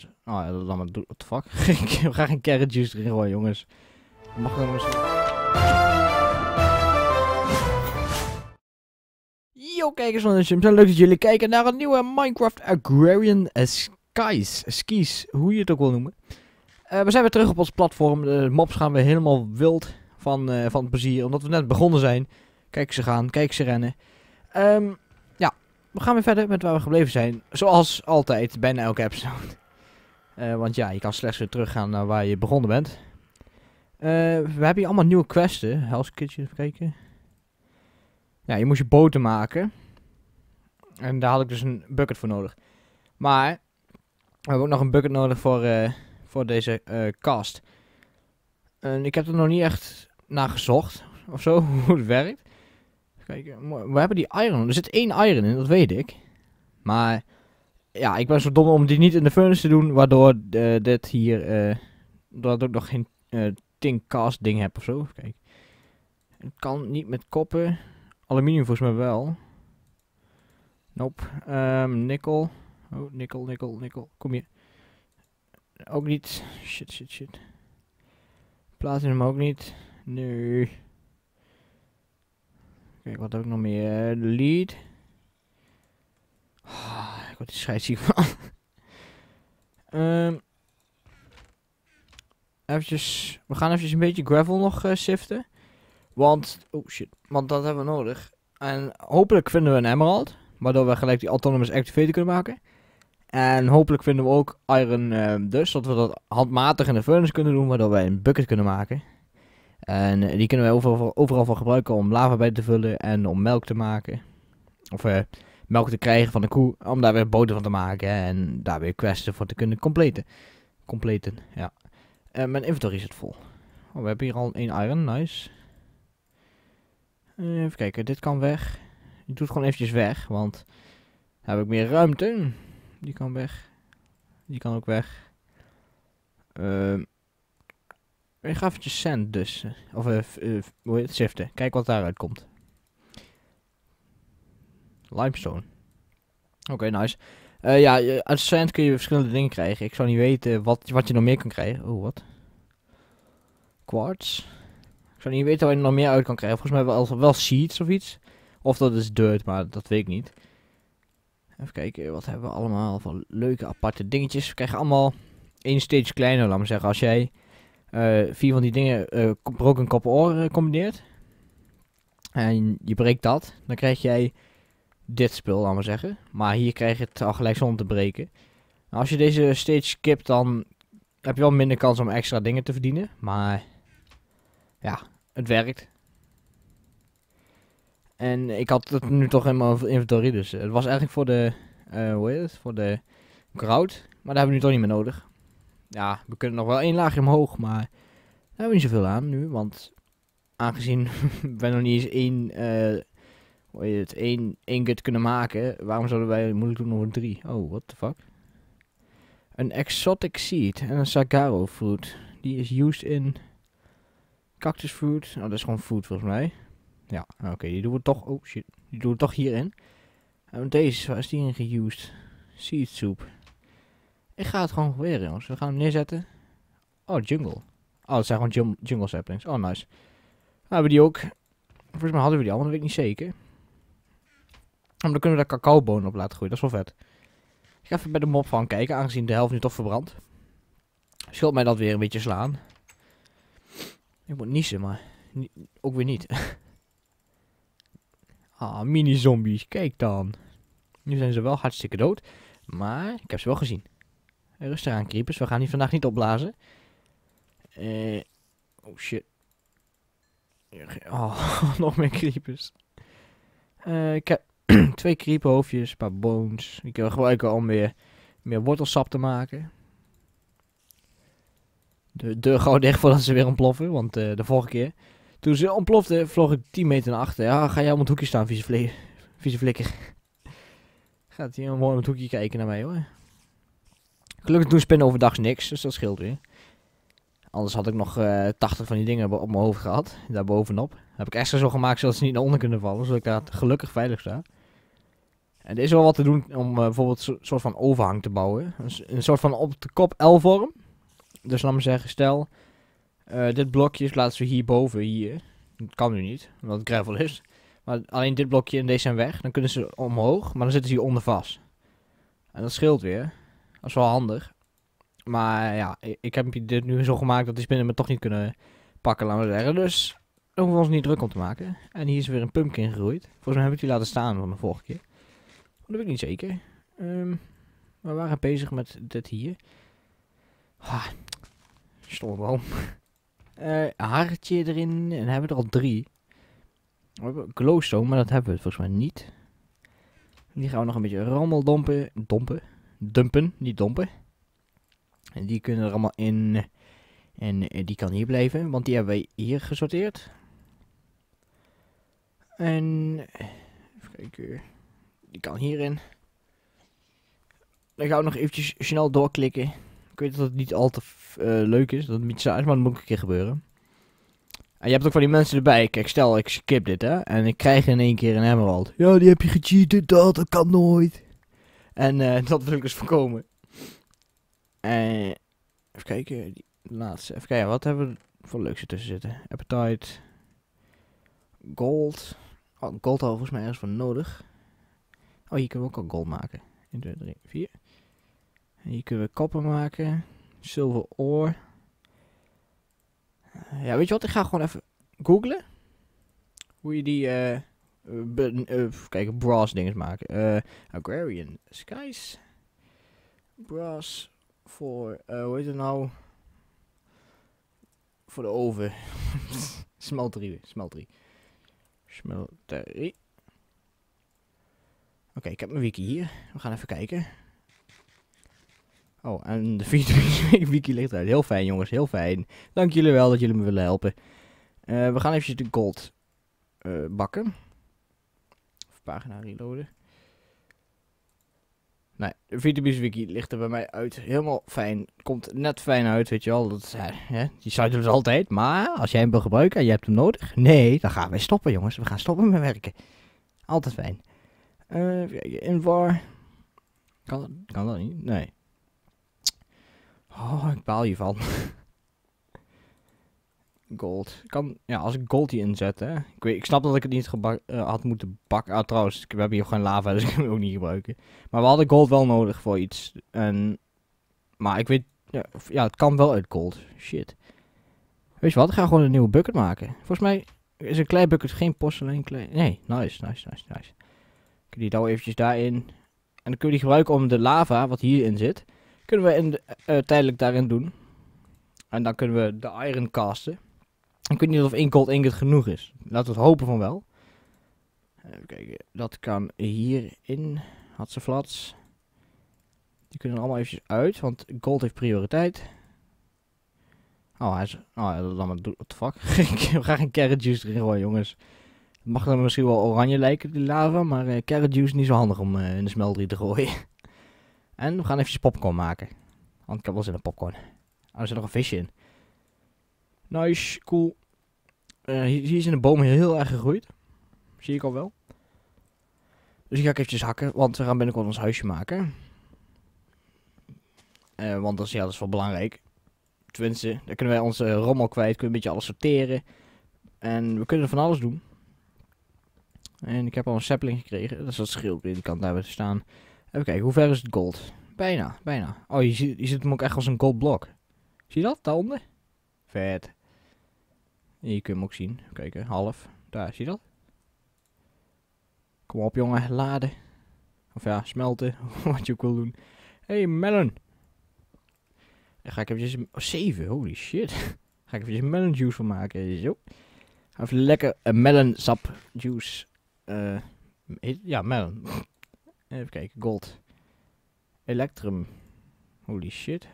hij is... Oh, ja, wat maar What the fuck? ik gaan geen carrot juice erin gooien, jongens. Mag nog Yo kijkers van de Sims, leuk dat jullie kijken naar een nieuwe Minecraft Agrarian Skies, Skies, hoe je het ook wil noemen. Eh, we zijn weer terug op ons platform, de mobs gaan weer helemaal wild van, uh, van plezier, omdat we net begonnen zijn. Kijk ze gaan, kijk ze rennen. Ehm, ja, we gaan weer verder met waar we gebleven zijn, zoals altijd, bijna elke episode. Eh, want ja, je kan slechts weer teruggaan naar waar je begonnen bent. Eh, we hebben hier allemaal nieuwe questen. Hell's Kitchen, even kijken. Ja, je moest je boten maken. En daar had ik dus een bucket voor nodig. Maar we hebben ook nog een bucket nodig voor, eh, voor deze kast. En ik heb er nog niet echt naar gezocht of zo, hoe het werkt. Kijk, we hebben die iron. Er zit één iron in, dat weet ik. Maar ja, ik ben zo dom om die niet in de furnace te doen, waardoor eh, dit hier, uh, dat ik nog geen uh, cast ding heb ofzo. Kijk, het kan niet met koppen, aluminium volgens mij wel. Nope, um, nikkel, oh, nikkel, nikkel, nikkel, kom hier. Ook niet, shit, shit, shit. Platinum ook niet, nee. Kijk, wat heb ik nog meer, lead word er van. Ehm, eventjes, we gaan even een beetje gravel nog uh, siften. Want, oh shit, want dat hebben we nodig. En hopelijk vinden we een emerald. Waardoor we gelijk die autonomous activator kunnen maken. En hopelijk vinden we ook iron ehm, dus. Zodat we dat handmatig in de furnace kunnen doen. Waardoor wij een bucket kunnen maken. En eh, die kunnen wij overal, overal van gebruiken om lava bij te vullen. En om melk te maken. Of eh melk te krijgen van de koe. Om daar weer boter van te maken en daar weer questen voor te kunnen completen. Completen, ja. Eh, mijn inventory zit vol. Oh, we hebben hier al één iron, nice. Eh, even kijken, dit kan weg. Ik doe het gewoon eventjes weg, want dan heb ik meer ruimte. Die kan weg. Die kan ook weg. Uh, ik ga eventjes send dus. Of uh, hoe heet het, shiften. Kijk wat daaruit komt. Limestone. Oké, nice. Uh, ja, uit sand kun je verschillende dingen krijgen. Ik zou niet weten wat, wat je nog meer kan krijgen. Oh, wat? Quartz. Ik zou niet weten waar je nog meer uit kan krijgen. Volgens mij wel, wel seeds of iets. Of dat is dirt, maar dat weet ik niet. Even kijken, wat hebben we allemaal van leuke aparte dingetjes. We krijgen allemaal één stage kleiner, laat maar zeggen. Als jij eh, vier van die dingen uh, broken copper oren combineert. En je breekt dat, dan krijg jij dit spul, laten we zeggen. Maar hier krijg je het al gelijk zonder te breken. Nou, als je deze stage skipt, dan heb je wel minder kans om extra dingen te verdienen. Maar ja, het werkt. En ik had het nu toch in mijn inventory, dus eh, het was eigenlijk voor de, uh, hoe heet het, voor de crowd. Maar daar hebben we nu toch niet meer nodig. Ja, we kunnen nog wel één laagje omhoog, maar daar hebben we niet zoveel aan nu. Want aangezien we nog niet eens één eh, je het één, één gut kunnen maken. Waarom zouden wij moeilijk doen over drie? Oh, what the fuck? Een exotic seed en een sagaro fruit. Die is used in cactus fruit. Oh, dat is gewoon food volgens mij. Ja, oké, die doen we toch. Oh shit, die doen we toch hierin. En deze, waar is die in geused? Seed soup. Ik ga het gewoon proberen, jongens. We gaan hem neerzetten. Oh, jungle. Oh, dat zijn gewoon jungle saplings. Oh, nice. We hebben we die ook. Volgens mij hadden we die al, maar dat weet ik niet zeker dan kunnen we daar cacaobonen op laten groeien. Dat is wel vet. Ik ga even bij de mop van kijken, aangezien de helft nu toch verbrandt. schuld mij dat weer een beetje slaan. Ik moet niezen, maar ook weer niet. ah, mini-zombies. Kijk dan. Nu zijn ze wel hartstikke dood. Maar ik heb ze wel gezien. Rustig aan, creepers. We gaan die vandaag niet opblazen. Eh... Oh shit. Oh, nog meer creepers. Eh, ik heb... twee kriephoofdjes, een paar bones. Die kunnen we gebruiken om weer meer wortelsap te maken. De deur gauw dicht voordat ze weer ontploffen, want eh, de vorige keer. Toen ze ontplofte, vlog ik 10 meter naar achter. Ja, ga jij om het hoekje staan, vieze, vle flikker. Gaat hij mooi om het hoekje kijken naar mij hoor. Gelukkig doen spinnen overdags niks, dus dat scheelt weer. Anders had ik nog uh, eh, 80 van die dingen op mijn hoofd gehad. Daarbovenop. heb ik extra zo gemaakt zodat ze niet naar onder kunnen vallen. Zodat ik daar gelukkig veilig sta. En er is wel wat te doen om eh, bijvoorbeeld een soort van overhang te bouwen. Een, soort van op de kop L-vorm. Dus laat we zeggen, stel, eh, dit blokje laten we hierboven, hier. Dat kan nu niet, omdat het gravel is. Maar alleen dit blokje en deze zijn weg. Dan kunnen ze omhoog, maar dan zitten ze hier onder vast. En dat scheelt weer. Dat is wel handig. Maar ja, ik heb dit nu zo gemaakt dat die spinnen me toch niet kunnen pakken, laten we zeggen. Dus daar hoeven we ons niet druk om te maken. En hier is weer een pumpkin gegroeid. Volgens mij heb ik die laten staan van de vorige keer. Dat weet ik niet zeker. Ehm, we waren bezig met dit hier. Ha. Ah, stomme boom. hartje eh, erin. En hebben we er al drie. We hebben glowstone, maar dat hebben we volgens mij niet. Die gaan we nog een beetje rammel dompen. Dompen? Dumpen, niet dompen. En die kunnen er allemaal in. En eh, die kan hier blijven, want die hebben wij hier gesorteerd. En... Even kijken. Die kan hierin. Dan ga ik nog eventjes snel doorklikken. Ik weet dat het niet al te eh, leuk is, dat het niet saai is, maar dat moet een keer gebeuren. En je hebt ook van die mensen erbij. Kijk, stel ik skip dit, hè. En ik krijg in één keer een emerald. Ja, die heb je gecheated, dat, dat kan nooit. En eh, dat wil ik dus voorkomen. even kijken, die laatste. Even kijken, wat hebben we voor leuks tussen zitten? Appetite. Gold. Oh, gold had volgens mij ergens voor nodig. Oh, hier kunnen we ook al gold maken. 1, 2, 3, 4. En hier kunnen we koppen maken. Zilver oor. Eh, ja, weet je wat? Ik ga gewoon even googlen. Hoe je die... eh. Uh, eh, kijk, brass dingen maken. Uh, agrarian skies. Brass voor... Uh, hoe heet het nou? Voor de oven. smelterie. Smelterie. Smelterie. Oké, ik heb mijn wiki hier. We gaan even kijken. Oh, en de wiki ligt eruit. Heel fijn jongens, heel fijn. Dank jullie wel dat jullie me willen helpen. Eh, we gaan even de gold eh, bakken. Of pagina reloaden. Nee, de VTB's wiki ligt er bij mij uit. Helemaal fijn. Komt net fijn uit, weet je wel. Dat, eh, hè, die site het altijd. Maar als jij hem wil gebruiken en je hebt hem nodig. Nee, dan gaan wij stoppen jongens. We gaan stoppen met werken. Altijd fijn. Uh, in Kan dat, kan dat niet? Nee. Oh, ik baal hiervan. gold. Kan, ja, als ik gold hier inzet, hè. Ik, weet, ik snap dat ik het niet eh, had moeten bakken. Ah, trouwens, we hebben hier geen lava, dus ik kan het ook niet gebruiken. Maar we hadden gold wel nodig voor iets. En, maar ik weet... Ja, ja, het kan wel uit gold. Shit. Weet je wat? Ik ga gewoon een nieuwe bucket maken. Volgens mij is een klei bucket geen porselein klei. Nee, nice, nice, nice, nice. Kun je die hou eventjes daarin. En dan kunnen we die gebruiken om de lava, wat hierin zit, kunnen we in eh, eh, tijdelijk daarin doen. En dan kunnen we de iron casten. Ik weet niet of één gold ingot genoeg is. Laten we het hopen van wel. Even kijken, dat kan hierin. Had ze flats. Die kunnen allemaal eventjes uit, want gold heeft prioriteit. Oh, hij is... Oh, dan maar... What the fuck? We gaan geen carrot juice erin gooien, jongens. Het mag dan misschien wel oranje lijken, die lava, maar uh, carrot juice is niet zo handig om eh, in de smeltrie te gooien. en we gaan even popcorn maken. Want ik heb wel zin in popcorn. Oh, er zit nog een visje in. Nice, cool. Eh, hier, hier is in de boom heel erg gegroeid. Zie ik al wel. Dus ik ga even eventjes hakken, want we gaan binnenkort ons huisje maken. want dat is, ja, dat is wel belangrijk. Tenminste, dan kunnen wij onze rommel kwijt, kunnen we een beetje alles sorteren. En we kunnen van alles doen. En ik heb al een sapling gekregen. is dat wat weer. Die kan daar te staan. Even kijken, hoe ver is het gold? Bijna, bijna. Oh, je ziet, je ziet hem ook echt als een gold blok. Zie je dat, daaronder? Vet. Je kunt hem ook zien. Kijk, half. Daar, zie je dat? Kom op, jongen. Laden. Of ja, smelten. Wat je ook wil doen. hey, melon. Daar ga ik eventjes... Oh, 7. Holy shit. ga ik eventjes melon juice van maken. Zo. Even lekker melon sap juice uh, ja, melon. Even kijken, gold. Electrum. Holy shit.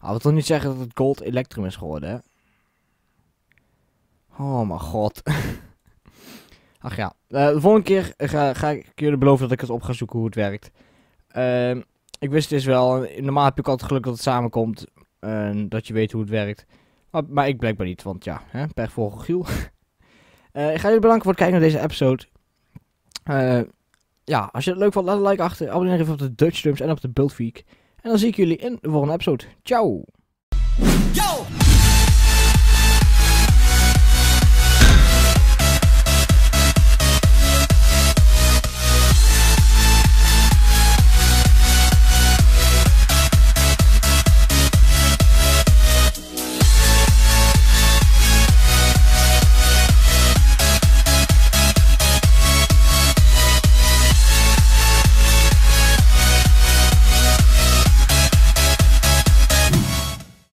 Laten we toch niet zeggen dat het gold Electrum is geworden, hè? Oh mijn god. Ach ja. Uh, de volgende keer ga, ga ik jullie beloven dat ik het op ga zoeken hoe het werkt. Uh, ik wist dus wel. Normaal heb ik altijd geluk dat het samenkomt. En dat je weet hoe het werkt. Maar, ik blijkbaar niet, want ja, hè, per volgende Giel. Eh, ik ga jullie bedanken voor het kijken naar deze episode. Eh, ja, als je het leuk vond, laat een like achter. Abonneer even op de Dutch Drums en op de Build Week. En dan zie ik jullie in de volgende episode. Ciao!